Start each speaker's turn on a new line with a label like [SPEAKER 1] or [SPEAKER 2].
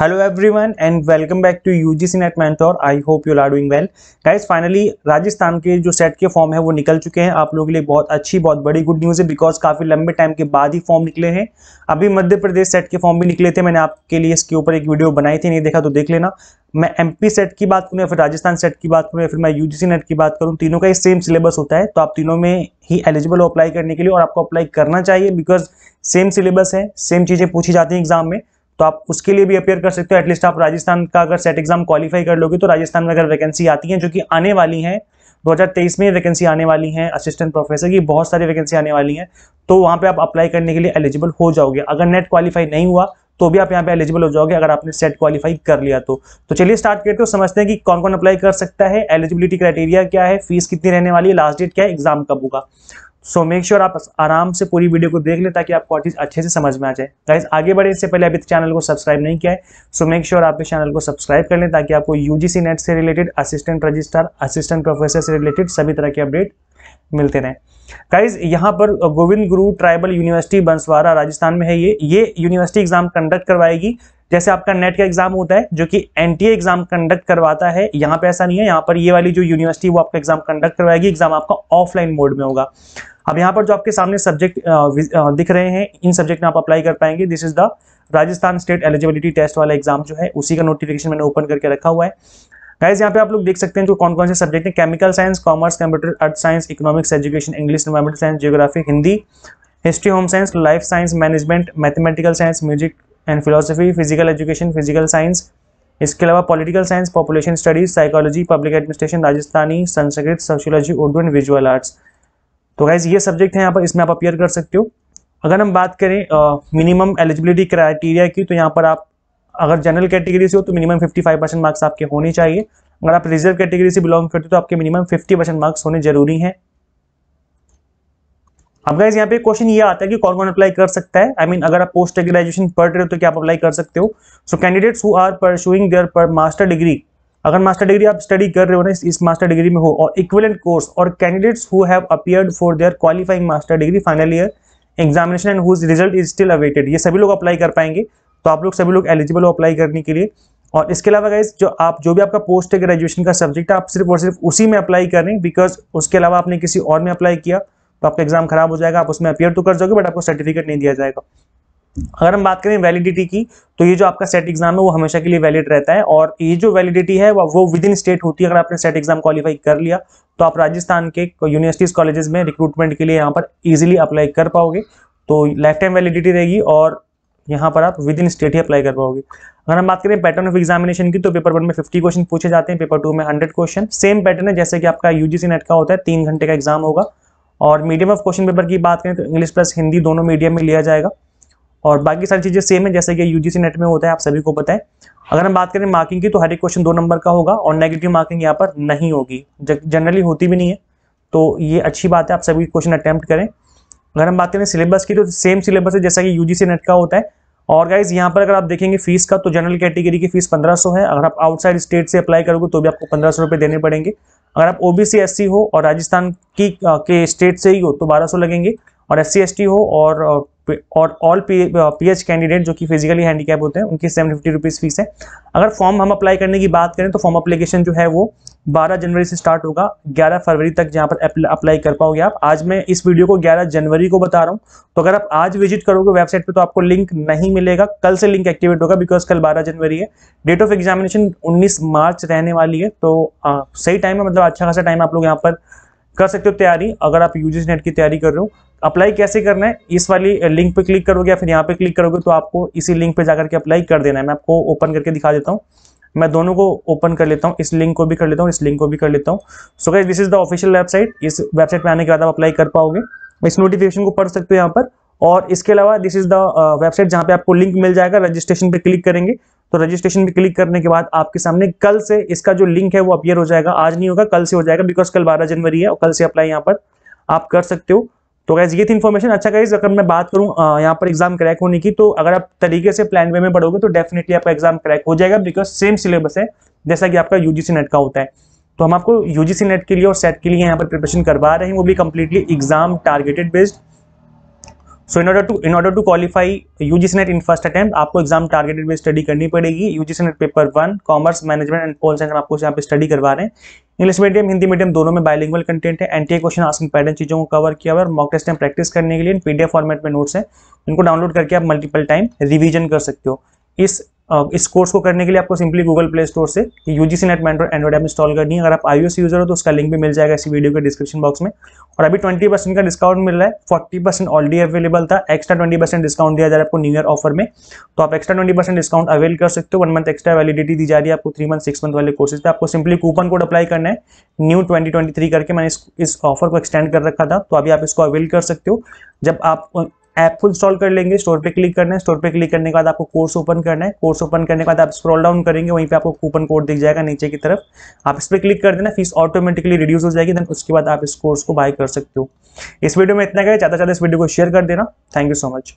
[SPEAKER 1] Hello everyone and welcome back to UGC NET Mentor. I hope you are doing well guys finally Rajasthan के जो set के form है वो निकल चुके हैं आप लोगों के लिए बहुत अच्छी बहुत बड़ी गुड न्यूज़ है बिकॉज काफ़ी लंबे टाइम के बाद ही फॉर्म निकले हैं अभी मध्य प्रदेश सेट के फॉर्म भी निकले थे मैंने आपके लिए इसके ऊपर एक वीडियो बनाई थी नहीं देखा तो देख लेना मैं एम सेट की बात करूँ या फिर राजस्थान सेट की बात करूँ या फिर मैं यू नेट की बात करूँ तीनों का ही सेम सिलेबस होता है तो आप तीनों में ही एलिजिबल हो अप्लाई करने के लिए और आपको अप्लाई करना चाहिए बिकॉज सेम सिलेबस है सेम चीज़ें पूछी जाती हैं एग्जाम में तो आप उसके लिए भी अपेयर कर सकते हो एटलीस्ट आप राजस्थान का अगर सेट एग्जाम क्वालिफाई कर लोगे तो राजस्थान में अगर वैकेंसी आती है जो कि आने वाली है 2023 में वैकेंसी आने वाली है असिस्टेंट प्रोफेसर की बहुत सारी वैकेंसी आने वाली है तो वहाँ पे आप अप्लाई करने के लिए एलिजिबल हो जाओगे अगर नेट क्वालिफाई नहीं हुआ तो भी आप यहाँ पे एलिजिबल हो जाओगे अगर आपने सेट क्वालिफाई कर लिया तो तो चलिए स्टार्ट करते हो समझते हैं कि कौन कौन अप्लाई कर सकता है एलिजिबिलिटी क्राइटेरिया क्या है फीस कितनी रहने वाली है लास्ट डेट क्या है एग्जाम कब होगा सो मेक श्योर आप आराम से पूरी वीडियो को देख लें ताकि आपको और चीज़ अच्छे से समझ में आ जाए गाइज आगे बढ़े इससे पहले अभी चैनल को सब्सक्राइब नहीं किया है सो मेक श्योर आप इस चैनल को सब्सक्राइब कर लें ताकि आपको यूजीसी नेट से related assistant registrar assistant professor से रिलेटेड सभी तरह के अपडेट मिलते रहें गाइज यहाँ पर गोविंद गुरु ट्राइबल यूनिवर्सिटी बंसवारा राजस्थान में है ये ये यूनिवर्सिटी एग्जाम कंडक्ट करवाएगी जैसे आपका नेट का एग्जाम होता है जो कि एनटीए एग्जाम कंडक्ट करवाता है यहाँ पे ऐसा नहीं है यहाँ पर ये वाली जो यूनिवर्सिटी वो आपका एग्जाम कंडक्ट करवाएगी एग्जाम आपका ऑफलाइन मोड में होगा अब यहाँ पर जो आपके सामने सब्जेक्ट दिख रहे हैं इन सब्जेक्ट में आप अप्लाई कर पाएंगे this is the Rajasthan state eligibility test वाला एग्जाम जो है उसी का नोटिफिकेशन मैंने ओपन करके रखा हुआ है गाइज यहाँ पे आप लोग देख सकते हैं जो कौन कौन से सब्जेक्ट हैं chemical science commerce computer earth science economics education English environment science geography Hindi history home science life science management mathematical science music and philosophy physical education physical science इसके अलावा political science population studies psychology public administration Rajasthani Sanskrit sociology Urdu and visual arts तो guys ये subject हैं यहाँ पर इसमें आप appear कर सकते हो अगर हम बात करें मिनिमम एलिजिबिलिटी क्राइटेरिया की तो यहाँ पर आप अगर जनरल कैटेगरी से हो तो मिनिमम 55 परसेंट मार्क्स आपके होने चाहिए अगर आप रिजर्व कैटेगरी से बिलोंग करते हो तो आपके मिनिमम 50 परसेंट मार्क्स होने जरूरी हैं अब गाइज यहाँ पे क्वेश्चन ये आता है कि कौन कौन अप्लाई कर सकता है आई I मीन mean, अगर आप पोस्ट ग्रेजुएशन पढ़ रहे हो तो क्या आप अप्लाई कर सकते हो so candidates who are pursuing their पर मास्टर डिग्री अगर मास्टर डिग्री आप स्टडी कर रहे हो ना इस मास्टर डिग्री में हो और इक्विलेंट कोर्स और candidates who have appeared for their qualifying master degree final year examination and whose result is still awaited ये सभी लोग अप्लाई कर पाएंगे तो आप लोग सभी लोग एलिजिबल हो अप्लाई करने के लिए और इसके अलावा गाइज जो आप जो भी आपका पोस्ट है ग्रेजुएशन का सब्जेक्ट है आप सिर्फ और सिर्फ उसी में अप्लाई करें बिकॉज उसके अलावा आपने किसी और में अप्लाई किया तो आपका एग्जाम खराब हो जाएगा आप उसमें अपेयर तो कर जाओगे बट आपको सर्टिफिकेट नहीं दिया जाएगा अगर हम बात करें वैलिडिटी की तो ये जो आपका सेट एग्जाम है वो हमेशा के लिए वैलिड रहता है और ये जो वैलिडिटी है वो विद इन स्टेट होती है अगर आपने सेट एग्जाम क्वालिफाई कर लिया तो आप राजस्थान के यूनिवर्सिटीज कॉलेजेस में रिक्रूटमेंट के लिए यहाँ पर इजिली अप्लाई कर पाओगे तो लाइफ टाइम वैलिडिटी रहेगी और यहाँ पर आप विद इन स्टेट ही अप्लाई कर पाओगे अगर हम बात करें पैटर्न ऑफ एग्जामिनेशन की तो पेपर वन में 50 क्वेश्चन पूछे जाते हैं पेपर टू में 100 क्वेश्चन सेम पैटर्न है जैसे कि आपका यूजीसी नेट का होता है तीन घंटे का एग्जाम होगा और मीडियम ऑफ क्वेश्चन पेपर की बात करें तो इंग्लिश प्लस हिंदी दोनों मीडियम में लिया जाएगा और बाकी सारी चीज़ें सेम है जैसे कि यूजीसी नेट में होता है आप सभी को पता है अगर हम बात करें मार्किंग की तो हर एक क्वेश्चन दो नंबर का होगा और नेगेटिव मार्किंग यहाँ पर नहीं होगी जनरली होती भी नहीं है तो ये अच्छी बात है आप सभी क्वेश्चन अटैम्प्ट करें अगर हम बात करें सिलेबस की तो सेम सिलेबस है जैसा कि यूजीसी नेट का होता है और गाइज यहाँ पर अगर आप देखेंगे फीस का तो जनरल कैटेगरी की फीस 1500 है अगर आप आउटसाइड स्टेट से अप्लाई करोगे तो भी आपको पंद्रह सौ देने पड़ेंगे अगर आप ओबीसी एससी हो और राजस्थान की के स्टेट से ही हो तो 1200 लगेंगे और एस सी हो और और ऑल पी एच कैंडिडेट जो कि फिजिकली हैंडीकैप होते हैं उनकी सेवन फिफ्टी रुपीज़ फीस है अगर फॉर्म हम अप्लाई करने की बात करें तो फॉर्म अप्लीकेशन जो है वो 12 जनवरी से स्टार्ट होगा 11 फरवरी तक यहाँ पर अप्लाई कर पाओगे आप आज मैं इस वीडियो को 11 जनवरी को बता रहा हूँ तो अगर आप आज विजिट करोगे वेबसाइट पे तो आपको लिंक नहीं मिलेगा कल से लिंक एक्टिवेट होगा बिकॉज कल 12 जनवरी है डेट ऑफ एग्जामिनेशन 19 मार्च रहने वाली है तो आ, सही टाइम है मतलब अच्छा खासा टाइम आप लोग यहाँ पर कर सकते हो तैयारी अगर आप यूजीसी नेट की तैयारी कर रहे हो अप्लाई कैसे करना है इस वाली लिंक पे क्लिक करोगे या फिर यहाँ पे क्लिक करोगे तो आपको इसी लिंक पे जाकर के अप्लाई कर देना है मैं आपको ओपन करके दिखा देता हूँ मैं दोनों को ओपन कर लेता हूँ इस लिंक को भी कर लेता हूँ इस लिंक को भी कर लेता हूँ so guys this is the official website इस वेबसाइट पे आने के बाद आप अप्लाई कर पाओगे इस नोटिफिकेशन को पढ़ सकते हो यहाँ पर और इसके अलावा दिस इज द वेबसाइट जहाँ पे आपको लिंक मिल जाएगा रजिस्ट्रेशन पे क्लिक करेंगे तो रजिस्ट्रेशन पे क्लिक करने के बाद आपके सामने कल से इसका जो लिंक है वो अपियर हो जाएगा आज नहीं होगा कल से हो जाएगा बिकॉज कल बारह जनवरी है और कल से अप्लाई यहाँ पर आप कर सकते हो तो गैस ये थी इन्फॉर्मेशन अच्छा गाइज अगर मैं बात करूँ यहाँ पर एग्जाम क्रैक होने की तो अगर आप तरीके से प्लान वे में पढ़ोगे तो डेफिनेटली आपका एग्जाम क्रैक हो जाएगा बिकॉज सेम सिलेबस है जैसा कि आपका यूजीसी नेट का होता है तो हम आपको यूजीसी नेट के लिए और सेट के लिए यहाँ पर प्रिपरेशन करवा रहे हैं वो भी completely exam targeted based so in order to in order to qualify UGC NET in first attempt आपको एग्जाम टारगेटेड में स्टडी करनी पड़ेगी UGC NET paper one commerce management and pol science हम आपको यहाँ पे स्टडी करवा रहे हैं इंग्लिश मीडियम हिंदी मीडियम दोनों में बायलिंगुअल कंटेंट है एंटी क्वेश्चन आसिंग पैटर्न चीज़ों को कवर किया हुआ है मॉक टेस्ट में प्रैक्टिस करने के लिए पीडीएफ फॉर्मेट में नोट्स हैं इनको डाउनलोड करके आप मल्टीपल टाइम रिवीजन कर सकते हो इस इस कोर्स को करने के लिए आपको सिंपली गूगल प्ले स्टोर से U G C NET Mentor android app install करनी है अगर आप आईओएस यूजर हो तो उसका लिंक भी मिल जाएगा इसी वीडियो के डिस्क्रिप्शन बॉक्स में और अभी 20 परसेंट का डिस्काउंट मिल रहा है 40 परसेंट ऑलरेडी अवेलेबल था एक्स्ट्रा 20 परसेंट डिस्काउंट दिया जा रहा है आपको न्यू ईयर ऑफर में तो आप एक्स्ट्रा 20 परसेंट डिस्काउंट अवेल कर सकते हो वन मंथ एक्स्ट्रा वैलिडिटी दी जा रही है आपको थ्री मंथ सिक्स मंथ वाले कोर्सेज पे आपको सिंपली कूपन कोड अप्लाई करना है न्यू ट्वेंटी करके मैंने इस ऑफर को एक्सटेंड कर रखा था तो अभी आप इसको अवेल कर सकते हो जब आप ऐप को इंस्टॉल कर लेंगे स्टोर पे क्लिक करना है स्टोर पे क्लिक करने के बाद आपको कोर्स ओपन करना है कोर्स ओपन करने के बाद आप स्क्रॉल डाउन करेंगे वहीं पे आपको कूपन कोड दिख जाएगा नीचे की तरफ आप इस पर क्लिक कर देना फीस ऑटोमेटिकली रिड्यूस हो जाएगी देन उसके बाद आप इस कोर्स को बाय कर सकते हो इस वीडियो में इतना क्या ज़्यादा ज़्यादा इस वीडियो को शेयर कर देना थैंक यू सो मच